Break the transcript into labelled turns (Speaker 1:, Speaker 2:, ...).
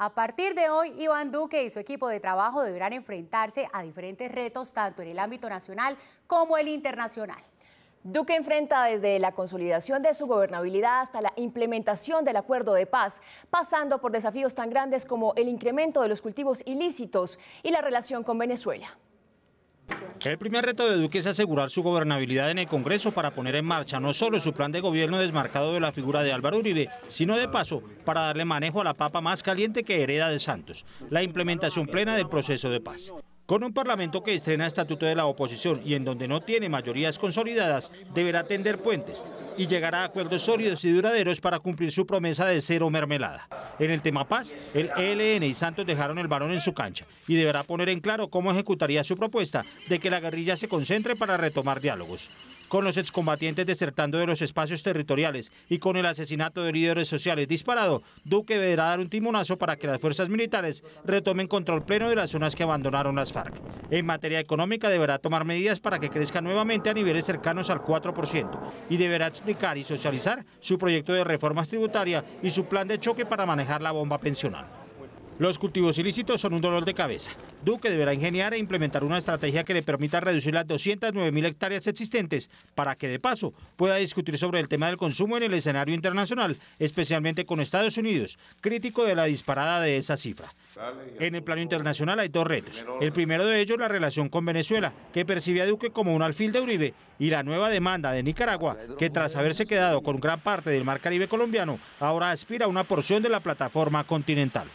Speaker 1: A partir de hoy, Iván Duque y su equipo de trabajo deberán enfrentarse a diferentes retos tanto en el ámbito nacional como el internacional. Duque enfrenta desde la consolidación de su gobernabilidad hasta la implementación del acuerdo de paz, pasando por desafíos tan grandes como el incremento de los cultivos ilícitos y la relación con Venezuela.
Speaker 2: El primer reto de Duque es asegurar su gobernabilidad en el Congreso para poner en marcha no solo su plan de gobierno desmarcado de la figura de Álvaro Uribe, sino de paso para darle manejo a la papa más caliente que hereda de Santos, la implementación plena del proceso de paz. Con un Parlamento que estrena estatuto de la oposición y en donde no tiene mayorías consolidadas, deberá tender puentes y llegar a acuerdos sólidos y duraderos para cumplir su promesa de cero mermelada. En el tema paz, el ELN y Santos dejaron el varón en su cancha y deberá poner en claro cómo ejecutaría su propuesta de que la guerrilla se concentre para retomar diálogos con los excombatientes desertando de los espacios territoriales y con el asesinato de líderes sociales disparado, Duque deberá dar un timonazo para que las fuerzas militares retomen control pleno de las zonas que abandonaron las FARC. En materia económica deberá tomar medidas para que crezca nuevamente a niveles cercanos al 4% y deberá explicar y socializar su proyecto de reformas tributarias y su plan de choque para manejar la bomba pensional. Los cultivos ilícitos son un dolor de cabeza. Duque deberá ingeniar e implementar una estrategia que le permita reducir las 209.000 hectáreas existentes para que de paso pueda discutir sobre el tema del consumo en el escenario internacional, especialmente con Estados Unidos, crítico de la disparada de esa cifra. En el plano internacional hay dos retos. El primero de ellos la relación con Venezuela, que percibe a Duque como un alfil de Uribe, y la nueva demanda de Nicaragua, que tras haberse quedado con gran parte del mar Caribe colombiano, ahora aspira a una porción de la plataforma continental.